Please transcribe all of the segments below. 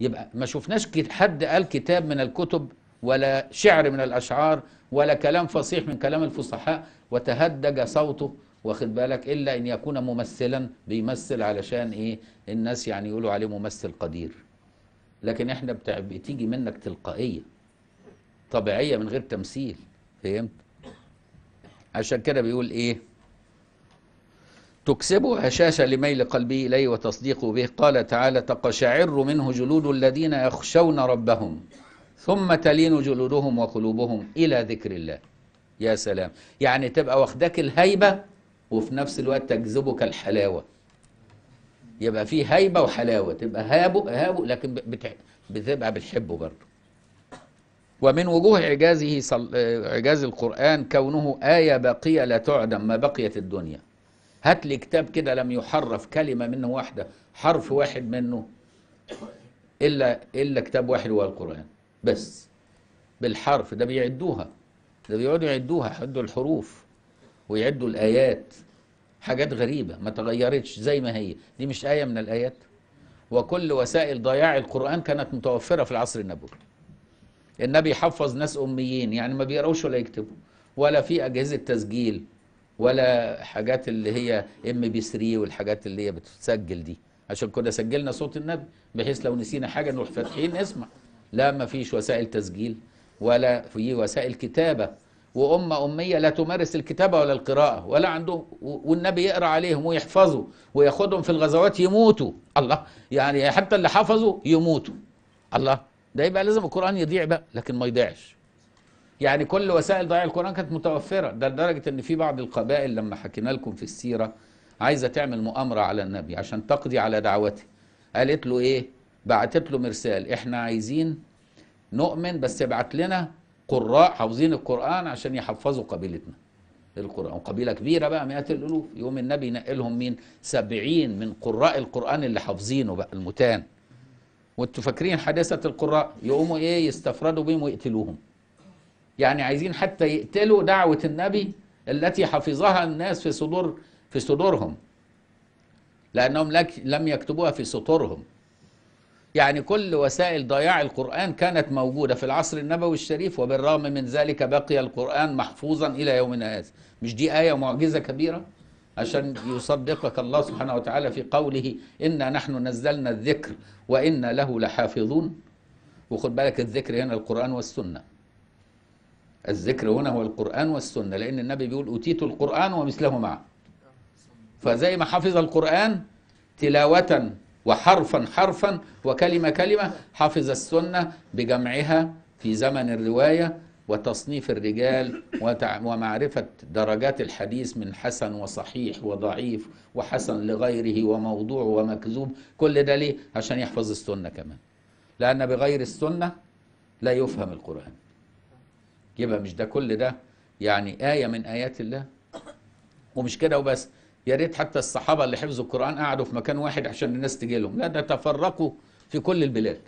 يبقى ما شفناش حد قال كتاب من الكتب ولا شعر من الأشعار ولا كلام فصيح من كلام الفصحاء وتهدج صوته واخد بالك إلا إن يكون ممثلا بيمثل علشان إيه الناس يعني يقولوا عليه ممثل قدير لكن إحنا بتيجي منك تلقائية طبيعية من غير تمثيل فهمت عشان كده بيقول إيه تكسبه هشاشة لميل قلبه إليه وتصديقه به قال تعالى تقشعر منه جلود الذين يخشون ربهم ثم تلين جلودهم وقلوبهم إلى ذكر الله يا سلام يعني تبقى واخدك الهيبة وفي نفس الوقت تجذبك الحلاوة يبقى في هيبة وحلاوة تبقى هابه هابه لكن بتبقى بتحبه برضه ومن وجوه إعجازه صل... إعجاز القرآن كونه آية باقية لا تعدم ما بقيت الدنيا هات لي كتاب كده لم يحرف كلمه منه واحده حرف واحد منه الا الا كتاب واحد هو القران بس بالحرف ده بيعدوها ده بيقعدوا يعدوها يعدوا الحروف ويعدوا الايات حاجات غريبه ما تغيرتش زي ما هي دي مش ايه من الايات وكل وسائل ضياع القران كانت متوفره في العصر النبوي النبي حفظ ناس اميين يعني ما بيقراوش ولا يكتبوا ولا في اجهزه تسجيل ولا حاجات اللي هي ام بي 3 والحاجات اللي هي بتتسجل دي عشان كنا سجلنا صوت النبي بحيث لو نسينا حاجه نروح فاتحين نسمع لا ما فيش وسائل تسجيل ولا في وسائل كتابه وامه اميه لا تمارس الكتابه ولا القراءه ولا عندهم والنبي يقرا عليهم ويحفظوا وياخدهم في الغزوات يموتوا الله يعني حتى اللي حفظوا يموتوا الله ده يبقى لازم القران يضيع بقى لكن ما يضيعش يعني كل وسائل ضياع القرآن كانت متوفرة ده لدرجة أن في بعض القبائل لما حكينا لكم في السيرة عايزة تعمل مؤامرة على النبي عشان تقضي على دعوته قالت له إيه بعتت له مرسال إحنا عايزين نؤمن بس ابعت لنا قراء حافظين القرآن عشان يحفظوا قبيلتنا القرآن وقبيلة كبيرة بقى مئات الألوف يوم النبي نقلهم مين سبعين من قراء القرآن اللي حافظينه بقى المتان وانتوا فاكرين حادثة القراء يقوموا ايه يستفردوا بيهم ويقتلوهم يعني عايزين حتى يقتلوا دعوة النبي التي حفظها الناس في صدور في صدورهم لأنهم لم يكتبوها في سطورهم يعني كل وسائل ضياع القرآن كانت موجودة في العصر النبوي الشريف وبالرغم من ذلك بقي القرآن محفوظا إلى يومنا هذا مش دي آية معجزة كبيرة عشان يصدقك الله سبحانه وتعالى في قوله إنا نحن نزلنا الذكر وإنا له لحافظون وخد بالك الذكر هنا القرآن والسنة الذكر هنا هو القرآن والسنة لأن النبي بيقول أوتيت القرآن ومثله معه فزي ما حفظ القرآن تلاوة وحرفا حرفا وكلمة كلمة حفظ السنة بجمعها في زمن الرواية وتصنيف الرجال ومعرفة درجات الحديث من حسن وصحيح وضعيف وحسن لغيره وموضوع ومكذوب كل ده ليه؟ عشان يحفظ السنة كمان لأن بغير السنة لا يفهم القرآن يبقى مش ده كل ده يعني آية من آيات الله ومش كده وبس يا ريت حتى الصحابة اللي حفظوا القرآن قعدوا في مكان واحد عشان الناس تجي لهم لا ده تفرقوا في كل البلاد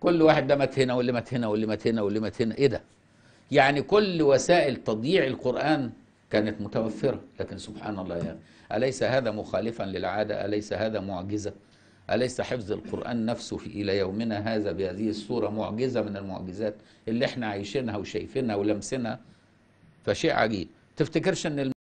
كل واحد ده مات هنا واللي مات هنا واللي مات هنا واللي مات هنا ايه ده يعني كل وسائل تضييع القرآن كانت متوفرة لكن سبحان الله يعني أليس هذا مخالفا للعادة أليس هذا معجزة أليس حفظ القرآن نفسه إلى يومنا هذا بهذه الصورة معجزة من المعجزات اللي احنا عايشينها وشايفينها ولمسنا فشيء عجيب تفتكرش ان